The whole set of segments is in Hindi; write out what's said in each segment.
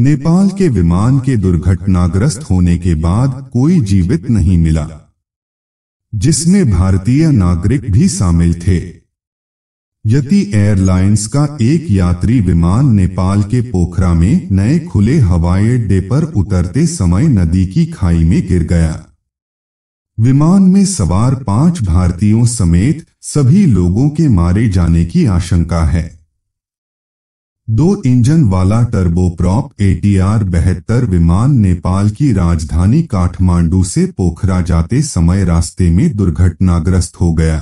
नेपाल के विमान के दुर्घटनाग्रस्त होने के बाद कोई जीवित नहीं मिला जिसमें भारतीय नागरिक भी शामिल थे यति एयरलाइंस का एक यात्री विमान नेपाल के पोखरा में नए खुले हवाई अड्डे पर उतरते समय नदी की खाई में गिर गया विमान में सवार पांच भारतीयों समेत सभी लोगों के मारे जाने की आशंका है दो इंजन वाला टर्बोप्रॉप एटीआर बहत्तर विमान नेपाल की राजधानी काठमांडू से पोखरा जाते समय रास्ते में दुर्घटनाग्रस्त हो गया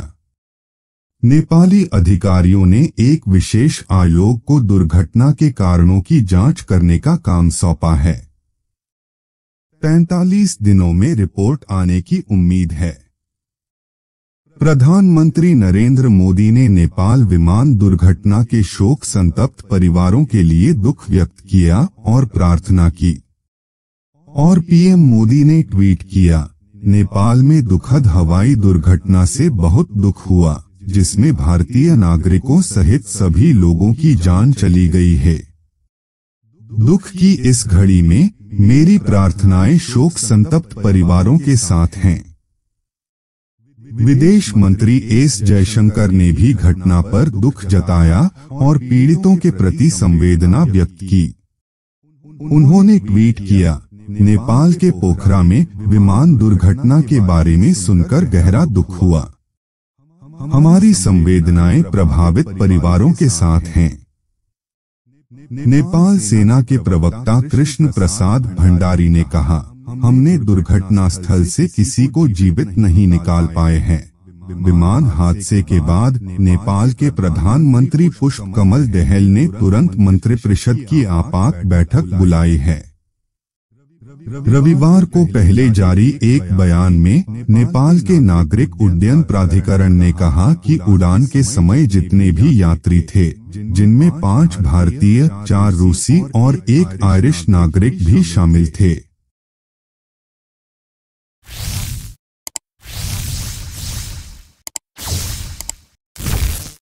नेपाली अधिकारियों ने एक विशेष आयोग को दुर्घटना के कारणों की जांच करने का काम सौंपा है 45 दिनों में रिपोर्ट आने की उम्मीद है प्रधानमंत्री नरेंद्र मोदी ने नेपाल विमान दुर्घटना के शोक संतप्त परिवारों के लिए दुख व्यक्त किया और प्रार्थना की और पीएम मोदी ने ट्वीट किया नेपाल में दुखद हवाई दुर्घटना से बहुत दुख हुआ जिसमें भारतीय नागरिकों सहित सभी लोगों की जान चली गई है दुख की इस घड़ी में मेरी प्रार्थनाएं शोक संतप्त परिवारों के साथ हैं विदेश मंत्री एस जयशंकर ने भी घटना पर दुख जताया और पीड़ितों के प्रति संवेदना व्यक्त की उन्होंने ट्वीट किया नेपाल के पोखरा में विमान दुर्घटना के बारे में सुनकर गहरा दुख हुआ हमारी संवेदनाएं प्रभावित परिवारों के साथ हैं नेपाल सेना के प्रवक्ता कृष्ण प्रसाद भंडारी ने कहा हमने दुर्घटना स्थल से किसी को जीवित नहीं निकाल पाए हैं विमान हादसे के बाद नेपाल के प्रधानमंत्री पुष्प कमल दहल ने तुरंत मंत्री परिषद की आपात बैठक बुलाई है रविवार को पहले जारी एक बयान में नेपाल के नागरिक उड्डयन प्राधिकरण ने कहा कि उड़ान के समय जितने भी यात्री थे जिनमें पांच भारतीय चार रूसी और एक आयरिश नागरिक भी शामिल थे